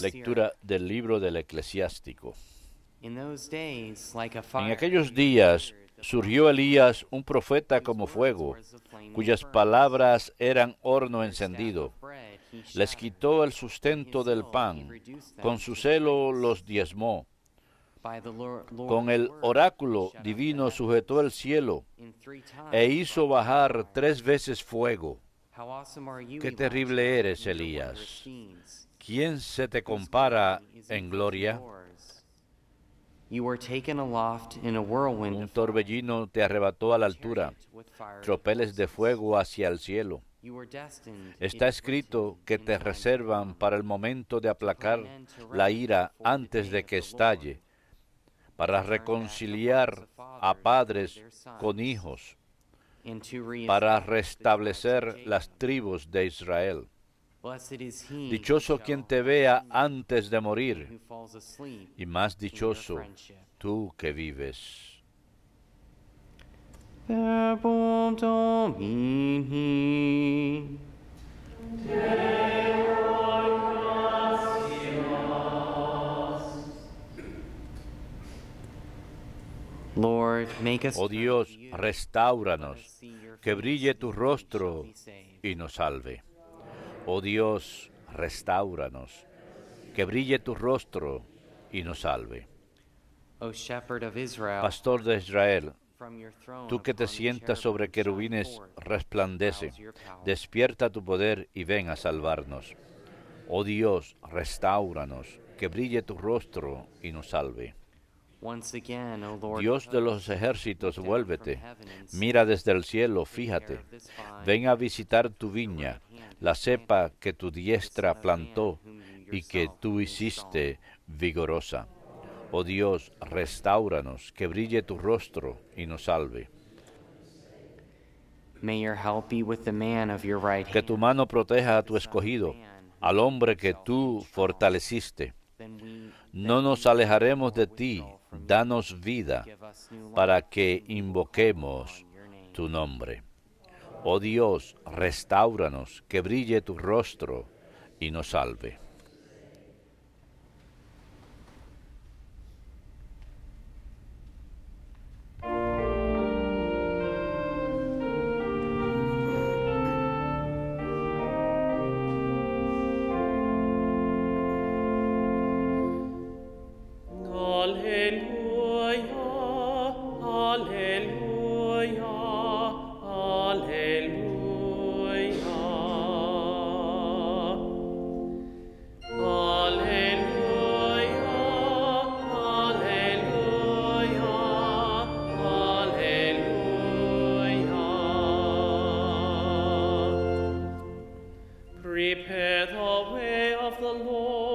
Lectura del libro del eclesiástico. En aquellos días surgió Elías, un profeta como fuego, cuyas palabras eran horno encendido. Les quitó el sustento del pan, con su celo los diezmó. Con el oráculo divino sujetó el cielo e hizo bajar tres veces fuego Qué terrible eres, Elías. ¿Quién se te compara en gloria? Un torbellino te arrebató a la altura, tropeles de fuego hacia el cielo. Está escrito que te reservan para el momento de aplacar la ira antes de que estalle, para reconciliar a padres con hijos para restablecer las tribus de Israel. Dichoso quien te vea antes de morir, y más dichoso tú que vives. Oh Dios, restauranos, que brille tu rostro y nos salve. Oh Dios, restauranos, que brille tu rostro y nos salve. Pastor de Israel, tú que te sientas sobre querubines, resplandece, despierta tu poder y ven a salvarnos. Oh Dios, restauranos, que brille tu rostro y nos salve. Dios de los ejércitos, vuélvete. Mira desde el cielo, fíjate. Ven a visitar tu viña, la cepa que tu diestra plantó y que tú hiciste vigorosa. Oh Dios, restauranos, que brille tu rostro y nos salve. Que tu mano proteja a tu escogido, al hombre que tú fortaleciste. No nos alejaremos de ti danos vida para que invoquemos tu nombre. Oh Dios, restauranos, que brille tu rostro y nos salve.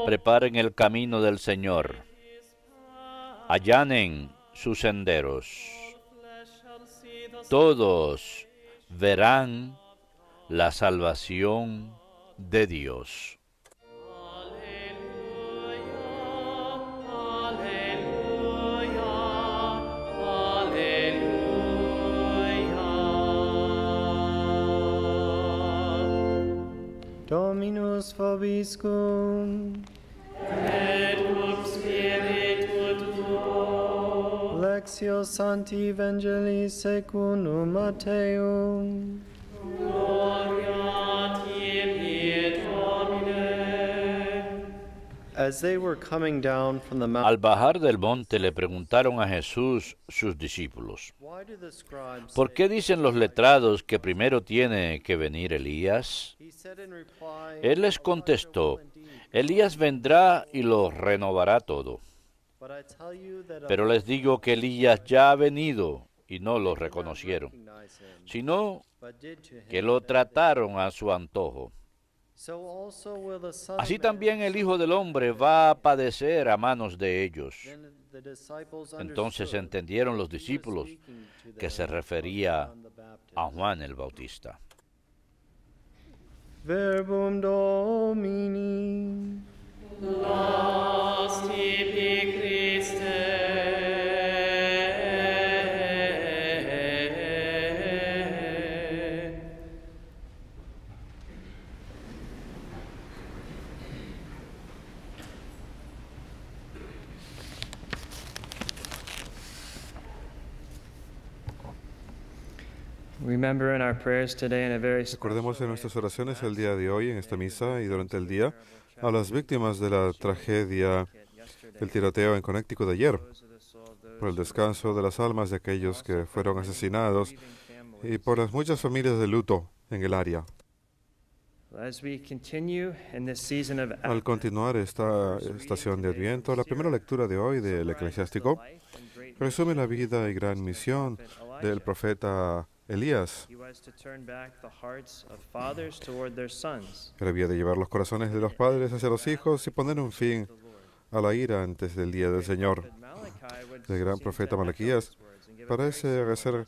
Preparen el camino del Señor. Allanen sus senderos. Todos verán la salvación de Dios. Dominus Fobiscum? Et cum spiritu tuo. Lexio Sancti Evangelii secundum Mateum. Al bajar del monte le preguntaron a Jesús sus discípulos, ¿por qué dicen los letrados que primero tiene que venir Elías? Él les contestó, Elías vendrá y lo renovará todo. Pero les digo que Elías ya ha venido y no lo reconocieron, sino que lo trataron a su antojo Así también el Hijo del Hombre va a padecer a manos de ellos. Entonces entendieron los discípulos que se refería a Juan el Bautista. Recordemos en nuestras oraciones el día de hoy, en esta misa y durante el día, a las víctimas de la tragedia del tiroteo en Connecticut de ayer, por el descanso de las almas de aquellos que fueron asesinados y por las muchas familias de luto en el área. Al continuar esta estación de Adviento, la primera lectura de hoy del Eclesiástico resume la vida y gran misión del profeta Elías. "Que había de llevar los corazones de los padres hacia los hijos y poner un fin a la ira antes del día del Señor. El gran profeta Malaquías parece hacer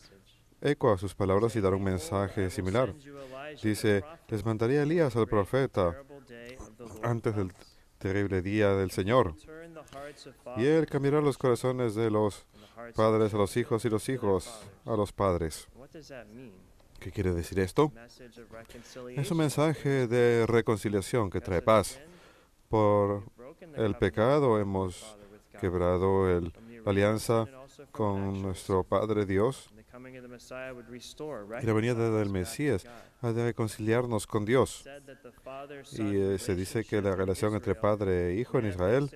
eco a sus palabras y dar un mensaje similar. Dice, les mandaría Elías al profeta antes del terrible día del Señor. Y Él cambiará los corazones de los padres a los hijos y los hijos a los padres. ¿Qué quiere decir esto? Es un mensaje de reconciliación que trae paz. Por el pecado hemos quebrado el, la alianza con nuestro Padre Dios y la venida del Mesías ha de reconciliarnos con Dios. Y eh, se dice que la relación entre Padre e Hijo en Israel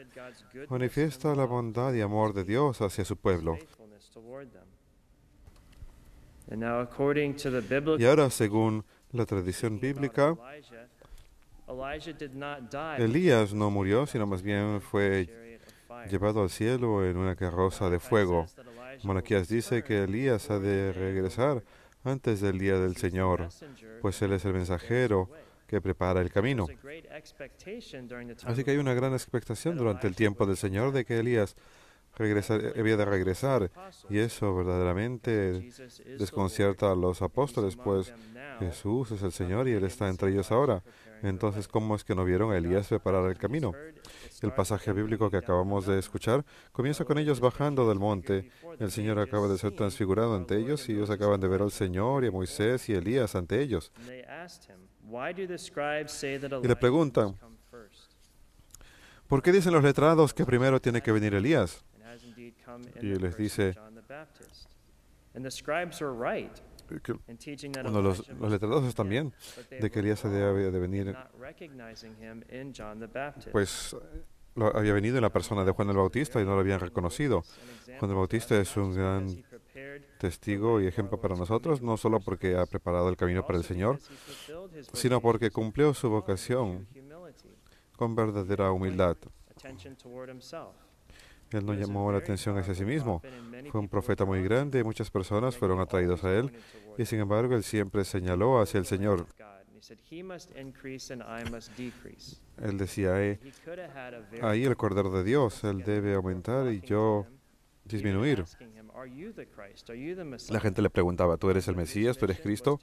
manifiesta la bondad y amor de Dios hacia su pueblo. Y ahora, según la tradición bíblica, Elías no murió, sino más bien fue llevado al cielo en una carroza de fuego. Malaquías dice que Elías ha de regresar antes del día del Señor, pues Él es el mensajero que prepara el camino. Así que hay una gran expectación durante el tiempo del Señor de que Elías regresar, había de regresar, y eso verdaderamente desconcierta a los apóstoles, pues Jesús es el Señor y Él está entre ellos ahora. Entonces, ¿cómo es que no vieron a Elías preparar el camino? El pasaje bíblico que acabamos de escuchar comienza con ellos bajando del monte. El Señor acaba de ser transfigurado ante ellos y ellos acaban de ver al Señor y a Moisés y Elías ante ellos. Y le preguntan, ¿por qué dicen los letrados que primero tiene que venir Elías? Y les dice, que los, letrados también, de que Elías de venir, pues había venido en la persona de Juan el Bautista y no lo habían reconocido. Juan el Bautista es un gran testigo y ejemplo para nosotros, no solo porque ha preparado el camino para el Señor, sino porque cumplió su vocación con verdadera humildad. Él no llamó la atención hacia sí mismo. Fue un profeta muy grande y muchas personas fueron atraídas a él. Y sin embargo, él siempre señaló hacia el Señor. Él decía, eh, ahí el Cordero de Dios, él debe aumentar y yo disminuir. La gente le preguntaba, ¿tú eres el Mesías? ¿Tú eres Cristo?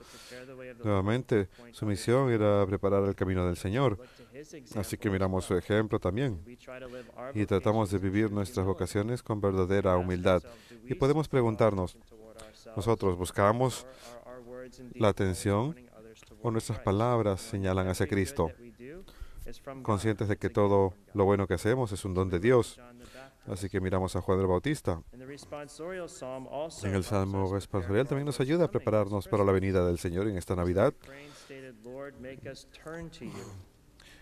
Nuevamente, su misión era preparar el camino del Señor. Así que miramos su ejemplo también y tratamos de vivir nuestras vocaciones con verdadera humildad. Y podemos preguntarnos, ¿nosotros buscamos la atención o nuestras palabras señalan hacia Cristo? Conscientes de que todo lo bueno que hacemos es un don de Dios. Así que miramos a Juan el Bautista. En el Salmo responsorial también nos ayuda a prepararnos para la venida del Señor en esta Navidad.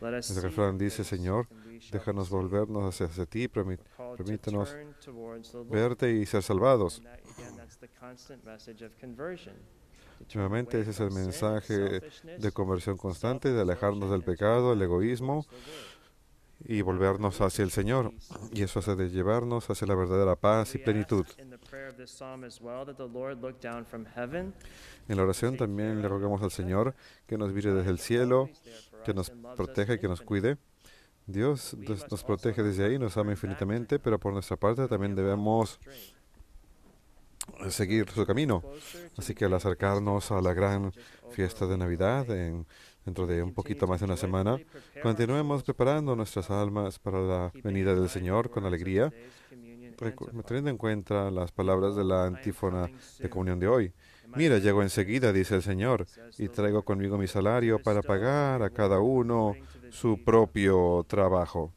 El refrán dice, Señor, déjanos volvernos hacia, ti, permítanos verte y ser salvados. Nuevamente ese es el mensaje de conversión constante, de alejarnos del pecado, el egoísmo, y volvernos hacia el Señor. Y eso hace de llevarnos hacia la verdadera paz y plenitud. En la oración también le rogamos al Señor que nos mire desde el cielo, que nos proteja y que nos cuide. Dios nos protege desde ahí, nos ama infinitamente, pero por nuestra parte también debemos seguir su camino. Así que al acercarnos a la gran fiesta de Navidad en dentro de un poquito más de una semana. Continuemos preparando nuestras almas para la venida del Señor con alegría, teniendo en cuenta las palabras de la antífona de comunión de hoy. Mira, llego enseguida, dice el Señor, y traigo conmigo mi salario para pagar a cada uno su propio trabajo.